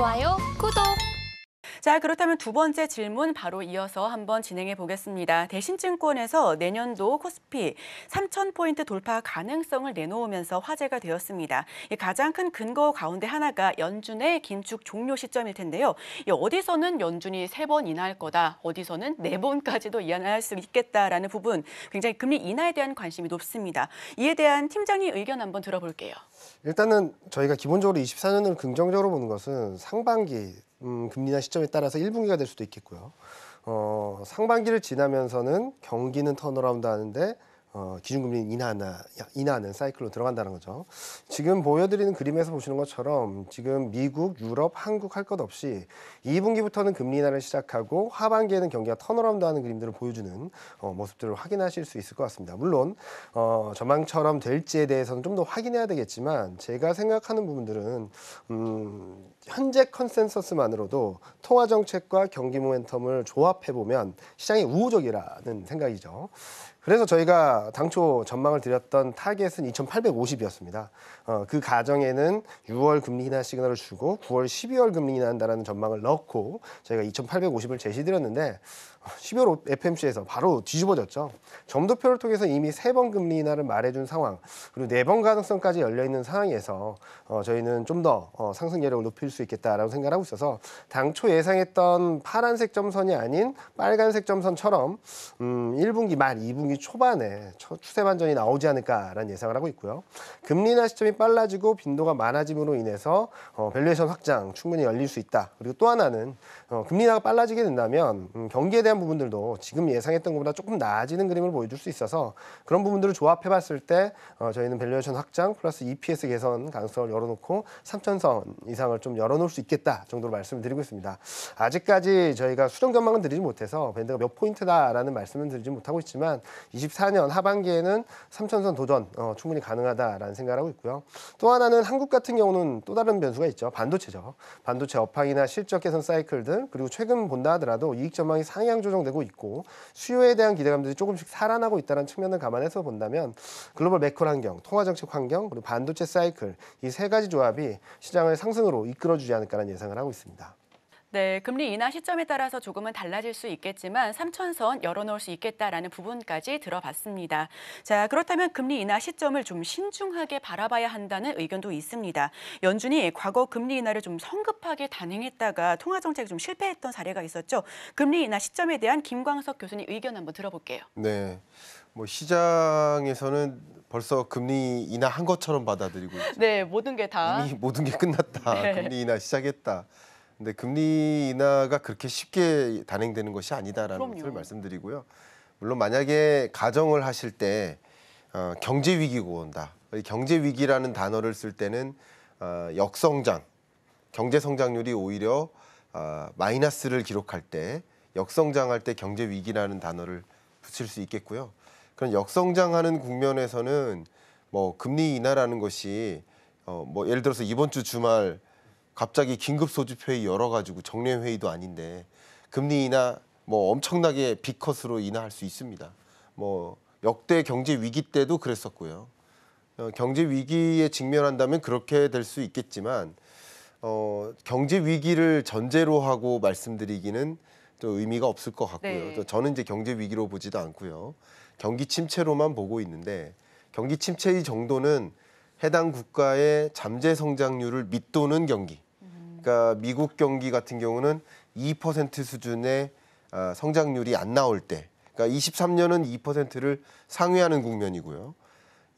좋아요, 구독! 자, 그렇다면 두 번째 질문 바로 이어서 한번 진행해 보겠습니다. 대신증권에서 내년도 코스피 3,000포인트 돌파 가능성을 내놓으면서 화제가 되었습니다. 가장 큰 근거 가운데 하나가 연준의 긴축 종료 시점일 텐데요. 어디서는 연준이 세 번 인하할 거다, 어디서는 네번까지도 인하할 수 있겠다라는 부분 굉장히 금리 인하에 대한 관심이 높습니다. 이에 대한 팀장님 의견 한번 들어볼게요. 일단은 저희가 기본적으로 24년을 긍정적으로 보는 것은 상반기 음, 금리나 시점에 따라서 1분기가 될 수도 있겠고요. 어, 상반기를 지나면서는 경기는 턴어라운드 하는데 어, 기준금리 인하나 인하는 사이클로 들어간다는 거죠. 지금 보여드리는 그림에서 보시는 것처럼 지금 미국, 유럽, 한국 할 것 없이 2분기부터는 금리 인하를 시작하고 하반기에는 경기가 턴어라운드하는 그림들을 보여주는 어, 모습들을 확인하실 수 있을 것 같습니다. 물론 어, 전망처럼 될지에 대해서는 좀 더 확인해야 되겠지만 제가 생각하는 부분들은 음, 현재 컨센서스만으로도 통화 정책과 경기 모멘텀을 조합해 보면 시장이 우호적이라는 생각이죠. 그래서 저희가 당초 전망을 드렸던 타겟은 2,850이었습니다. 어, 그 가정에는 6월 금리 인하 시그널을 주고 9월, 12월 금리 인하한다라는 전망을 넣고 저희가 2,850을 제시드렸는데 12월 FMC에서 바로 뒤집어졌죠. 점도표를 통해서 이미 세 번 금리 인하를 말해준 상황 그리고 네 번 가능성까지 열려있는 상황에서 어, 저희는 좀더 어, 상승 여력을 높일 수 있겠다라고 생각하고 있어서 당초 예상했던 파란색 점선이 아닌 빨간색 점선처럼 음, 1분기 말, 2분기 초반에 추세 반전이 나오지 않을까라는 예상을 하고 있고요. 금리 인하 시점이 빨라지고 빈도가 많아짐으로 인해서 어, 밸류에이션 확장 충분히 열릴 수 있다. 그리고 또 하나는 어, 금리 인하가 빨라지게 된다면 음, 경기에 대한 대한 부분들도 지금 예상했던 것보다 조금 나아지는 그림을 보여줄 수 있어서 그런 부분들을 조합해봤을 때 어, 저희는 밸류에이션 확장 플러스 EPS 개선 가능성을 열어놓고 3천선 이상을 좀 열어놓을 수 있겠다 정도로 말씀을 드리고 있습니다. 아직까지 저희가 수정 전망은 드리지 못해서 밴드가 몇 포인트다라는 말씀은 드리지 못하고 있지만 24년 하반기에는 3천선 도전 어, 충분히 가능하다라는 생각을 하고 있고요. 또 하나는 한국 같은 경우는 또 다른 변수가 있죠. 반도체죠. 반도체 업황이나 실적 개선 사이클 등 그리고 최근 본다 하더라도 이익 전망이 상향 하향 조정되고 있고 수요에 대한 기대감들이 조금씩 살아나고 있다는 측면을 감안해서 본다면 글로벌 매크로 환경, 통화 정책 환경, 그리고 반도체 사이클 이 세 가지 조합이 시장을 상승으로 이끌어주지 않을까라는 예상을 하고 있습니다. 네, 금리 인하 시점에 따라서 조금은 달라질 수 있겠지만 3천선 열어놓을 수 있겠다라는 부분까지 들어봤습니다. 자, 그렇다면 금리 인하 시점을 좀 신중하게 바라봐야 한다는 의견도 있습니다. 연준이 과거 금리 인하를 좀 성급하게 단행했다가 통화 정책이 좀 실패했던 사례가 있었죠. 금리 인하 시점에 대한 김광석 교수님 의견 한번 들어볼게요. 네. 뭐 시장에서는 벌써 금리 인하한 것처럼 받아들이고 있죠. 네, 모든 게다 이미 모든 게 끝났다. 네. 금리 인하 시작했다. 근데 금리 인하가 그렇게 쉽게 단행되는 것이 아니다라는 그럼요. 것을 말씀드리고요. 물론 만약에 가정을 하실 때 어, 경제 위기가 온다. 경제 위기라는 단어를 쓸 때는 어, 역성장, 경제 성장률이 오히려 어, 마이너스를 기록할 때 역성장할 때 경제 위기라는 단어를 붙일 수 있겠고요. 그런 역성장하는 국면에서는 뭐 금리 인하라는 것이 어, 뭐 예를 들어서 이번 주 주말 갑자기 긴급 소집 회의 열어가지고 정례 회의도 아닌데 금리 인하 뭐 엄청나게 비컷으로 인하할 수 있습니다. 뭐 역대 경제 위기 때도 그랬었고요. 어, 경제 위기에 직면한다면 그렇게 될 수 있겠지만 어, 경제 위기를 전제로 하고 말씀드리기는 또 의미가 없을 것 같고요. 네. 저는 이제 경제 위기로 보지도 않고요. 경기 침체로만 보고 있는데 경기 침체의 정도는 해당 국가의 잠재 성장률을 밑도는 경기. 그러니까 미국 경기 같은 경우는 2% 수준의 아, 성장률이 안 나올 때. 그러니까 23년은 2%를 상회하는 국면이고요.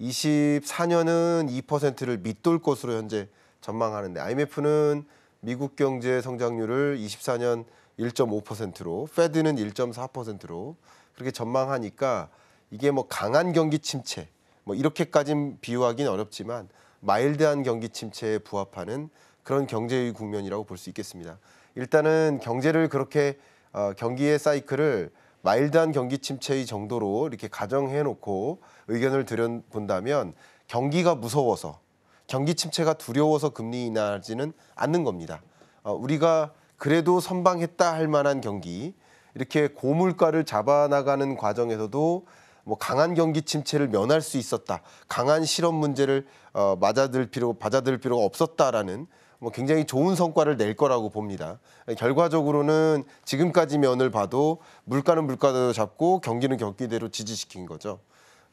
24년은 2%를 밑돌 것으로 현재 전망하는데 IMF는 미국 경제 성장률을 24년 1.5%로, 페드는 1.4%로 그렇게 전망하니까 이게 뭐 강한 경기 침체, 뭐 이렇게까진 비유하기는 어렵지만 마일드한 경기 침체에 부합하는 그런 경제의 국면이라고 볼 수 있겠습니다. 일단은 경제를 그렇게 어, 경기의 사이클을 마일드한 경기 침체의 정도로 이렇게 가정해 놓고 의견을 들여본다면 경기가 무서워서 경기 침체가 두려워서 금리 인하지는 않는 겁니다. 어, 우리가 그래도 선방했다 할 만한 경기 이렇게 고물가를 잡아나가는 과정에서도 뭐 강한 경기 침체를 면할 수 있었다. 강한 실험 문제를 어, 맞아들 필요 받아들 필요가 없었다라는 뭐 굉장히 좋은 성과를 낼 거라고 봅니다. 결과적으로는 지금까지 면을 봐도 물가는 물가대로 잡고 경기는 경기대로 지지시킨 거죠.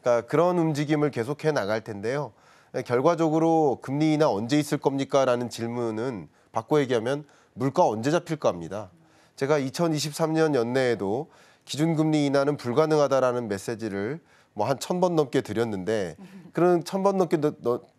그러니까 그런 움직임을 계속해 나갈 텐데요. 예, 결과적으로 금리 인하 언제 있을 겁니까라는 질문은 바꿔 얘기하면 물가 언제 잡힐까 합니다. 제가 2023년 연내에도 기준금리 인하는 불가능하다라는 메시지를 뭐 한 천 번 넘게 드렸는데 그런 천 번 넘게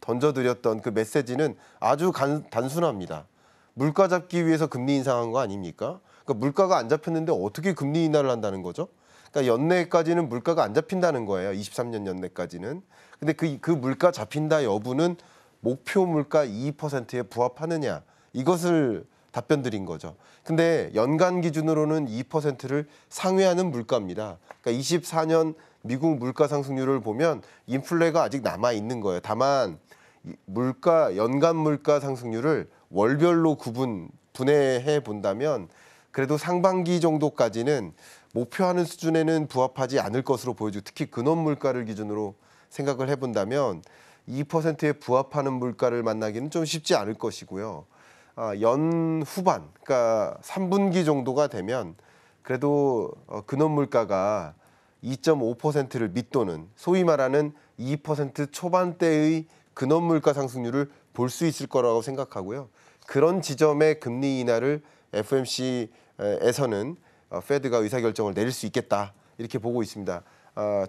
던져드렸던 그 메시지는 아주 간, 단순합니다. 물가 잡기 위해서 금리 인상한 거 아닙니까? 그러니까 물가가 안 잡혔는데 어떻게 금리 인하를 한다는 거죠? 그러니까 연내까지는 물가가 안 잡힌다는 거예요. 23년 연내까지는. 근데 그, 그 물가 잡힌다 여부는 목표 물가 2%에 부합하느냐 이것을 답변드린 거죠. 근데 연간 기준으로는 2%를 상회하는 물가입니다. 그러니까 24년 미국 물가 상승률을 보면 인플레가 아직 남아 있는 거예요. 다만 물가 연간 물가 상승률을 월별로 구분 분해해 본다면 그래도 상반기 정도까지는 목표하는 수준에는 부합하지 않을 것으로 보여지고 특히 근원 물가를 기준으로 생각을 해본다면 2%에 부합하는 물가를 만나기는 좀 쉽지 않을 것이고요. 어, 연 후반, 그러니까 3분기 정도가 되면 그래도 어, 근원 물가가 2.5%를 밑도는 소위 말하는 2% 초반대의 근원 물가 상승률을 볼 수 있을 거라고 생각하고요. 그런 지점의 금리 인하를 FOMC에서는 어, 페드가 의사결정을 내릴 수 있겠다 이렇게 보고 있습니다.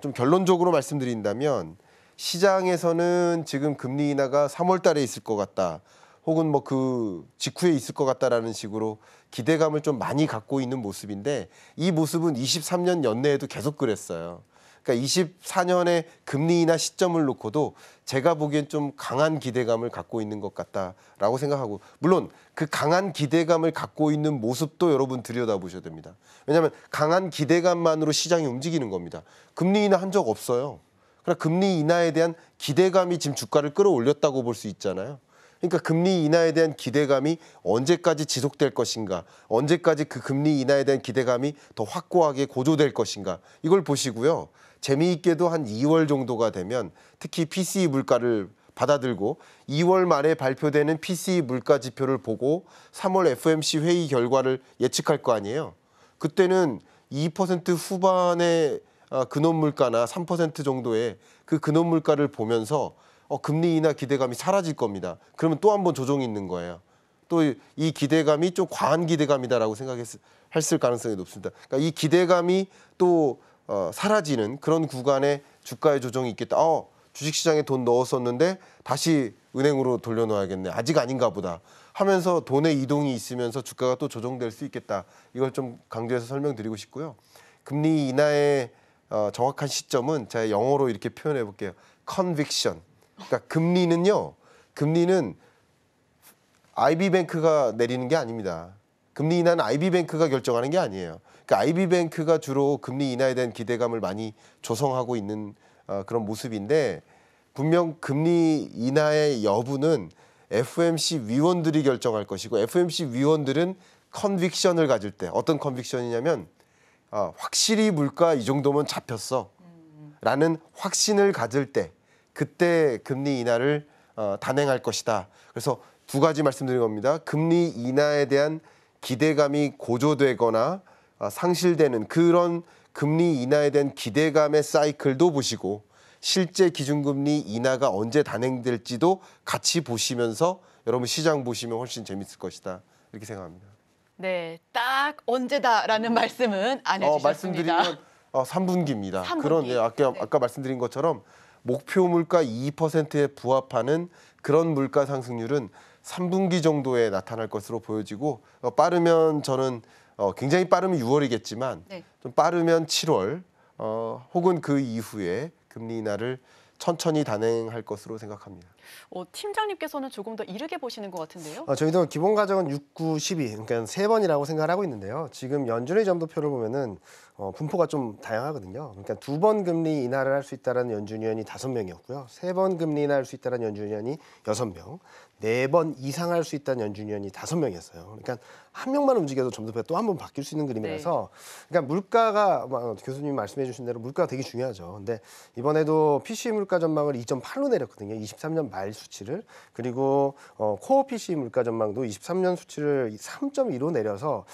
좀 결론적으로 말씀드린다면 시장에서는 지금 금리 인하가 3월 달에 있을 것 같다. 혹은 뭐 그 직후에 있을 것 같다라는 식으로 기대감을 좀 많이 갖고 있는 모습인데 이 모습은 23년 연내에도 계속 그랬어요. 그러니까 24년의 금리 인하 시점을 놓고도 제가 보기엔 좀 강한 기대감을 갖고 있는 것 같다라고 생각하고 물론 그 강한 기대감을 갖고 있는 모습도 여러분 들여다보셔야 됩니다. 왜냐하면 강한 기대감만으로 시장이 움직이는 겁니다. 금리 인하 한 적 없어요. 그러나 그러니까 금리 인하에 대한 기대감이 지금 주가를 끌어올렸다고 볼 수 있잖아요. 그러니까 금리 인하에 대한 기대감이 언제까지 지속될 것인가, 언제까지 그 금리 인하에 대한 기대감이 더 확고하게 고조될 것인가 이걸 보시고요. 재미있게도 한 2월 정도가 되면 특히 PCE 물가를 받아들고 2월 말에 발표되는 PCE 물가 지표를 보고 3월 FOMC 회의 결과를 예측할 거 아니에요. 그때는 2% 후반의 아, 근원 물가나 3% 정도의 그 근원 물가를 보면서 어, 금리 인하 기대감이 사라질 겁니다. 그러면 또 한 번 조정이 있는 거예요. 또 이 기대감이 좀 과한 기대감이다라고 생각했을 가능성이 높습니다. 그러니까 이 기대감이 또 어, 사라지는 그런 구간에 주가의 조정이 있겠다. 어, 주식시장에 돈 넣었었는데 다시 은행으로 돌려놓아야겠네. 아직 아닌가 보다. 하면서 돈의 이동이 있으면서 주가가 또 조정될 수 있겠다. 이걸 좀 강조해서 설명드리고 싶고요. 금리 인하의 어, 정확한 시점은 제가 영어로 이렇게 표현해 볼게요. conviction. 그러니까 금리는요. 금리는 아이비뱅크가 내리는 게 아닙니다. 금리 인하는 아이비뱅크가 결정하는 게 아니에요. 그러니까 아이비뱅크가 주로 금리 인하에 대한 기대감을 많이 조성하고 있는 어, 그런 모습인데 분명 금리 인하의 여부는 FOMC 위원들이 결정할 것이고 FOMC 위원들은 컨빅션을 가질 때 어떤 컨빅션이냐면 어, 확실히 물가 이 정도면 잡혔어 라는 확신을 가질 때 그때 금리 인하를 어, 단행할 것이다. 그래서 두 가지 말씀드린 겁니다. 금리 인하에 대한 기대감이 고조되거나 아, 상실되는 그런 금리 인하에 대한 기대감의 사이클도 보시고 실제 기준금리 인하가 언제 단행될지도 같이 보시면서 여러분 시장 보시면 훨씬 재밌을 것이다 이렇게 생각합니다. 네, 딱 언제다라는 말씀은 안 어, 해주셨습니다. 어, 말씀드리면 어, 3분기입니다. 3분기? 그런 예, 아까 네. 아까 말씀드린 것처럼 목표 물가 2%에 부합하는 그런 물가 상승률은 3분기 정도에 나타날 것으로 보여지고 어, 빠르면 저는 어, 굉장히 빠르면 6월이겠지만 네. 좀 빠르면 7월 어, 혹은 그 이후에 금리 인하를 천천히 단행할 것으로 생각합니다. 어, 팀장님께서는 조금 더 이르게 보시는 것 같은데요? 어, 저희도 기본 과정은 6, 9, 12 그러니까 세 번이라고 생각을 하고 있는데요. 지금 연준의 점도표를 보면은 어, 분포가 좀 다양하거든요. 그러니까 두 번 금리 인하를 할 수 있다라는 연준 위원이 다섯 명이었고요. 세 번 금리 인하할 수 있다라는 연준 위원이 여섯 명, 네번 이상 할 수 있다는 연준위원이 다섯 명이었어요. 그러니까 한 명만 움직여도 점도표가 또한 번 바뀔 수 있는 그림이라서 네. 그러니까 물가가 뭐 교수님이 말씀해 주신 대로 물가가 되게 중요하죠. 근데 이번에도 p c 물가 전망을 2.8로 내렸거든요. 23년 말 수치를 그리고 어, 코어 p c 물가 전망도 23년 수치를 3.2로 내려서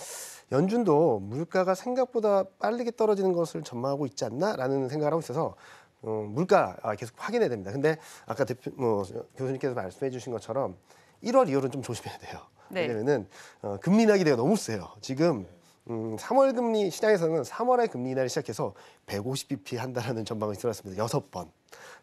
연준도 물가가 생각보다 빠르게 떨어지는 것을 전망하고 있지 않나라는 생각을 하고 있어서 어, 물가 아, 계속 확인해야 됩니다. 근데 아까 대표, 뭐, 교수님께서 말씀해 주신 것처럼 1월, 2월은 좀 조심해야 돼요. 네. 왜냐면은 어, 금리 낙이 기대가 너무 세요. 지금 음, 3월 금리 시장에서는 3월에 금리 인하를 시작해서 150bp 한다라는 전망이 들어왔습니다. 여섯 번.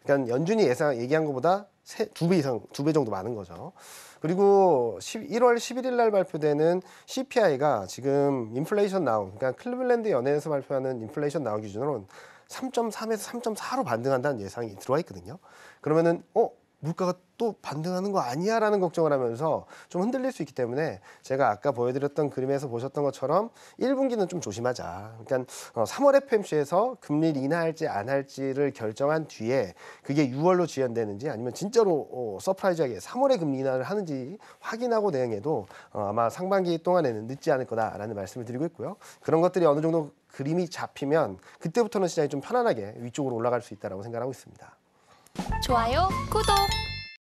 그러니까 연준이 예상 얘기한 것보다 두배 이상 두 배 정도 많은 거죠. 그리고 1월 11일 날 발표되는 CPI가 지금 인플레이션 나온 그러니까 클리블랜드 연예에서 발표하는 인플레이션 나온 기준으로는 3.3에서 3.4로 반등한다는 예상이 들어와 있거든요. 그러면은 어 물가가 또 반등하는 거 아니야 라는 걱정을 하면서 좀 흔들릴 수 있기 때문에 제가 아까 보여드렸던 그림에서 보셨던 것처럼 1분기는 좀 조심하자 그러니까 3월 어, FMC에서 금리 인하할지 안 할지를 결정한 뒤에 그게 6월로 지연되는지 아니면 진짜로 어, 서프라이즈하게 3월에 금리 인하를 하는지 확인하고 대응해도 어, 아마 상반기 동안에는 늦지 않을 거다라는 말씀을 드리고 있고요 그런 것들이 어느 정도 그림이 잡히면 그때부터는 시장이 좀 편안하게 위쪽으로 올라갈 수 있다고 생각하고 있습니다 좋아요, 구독!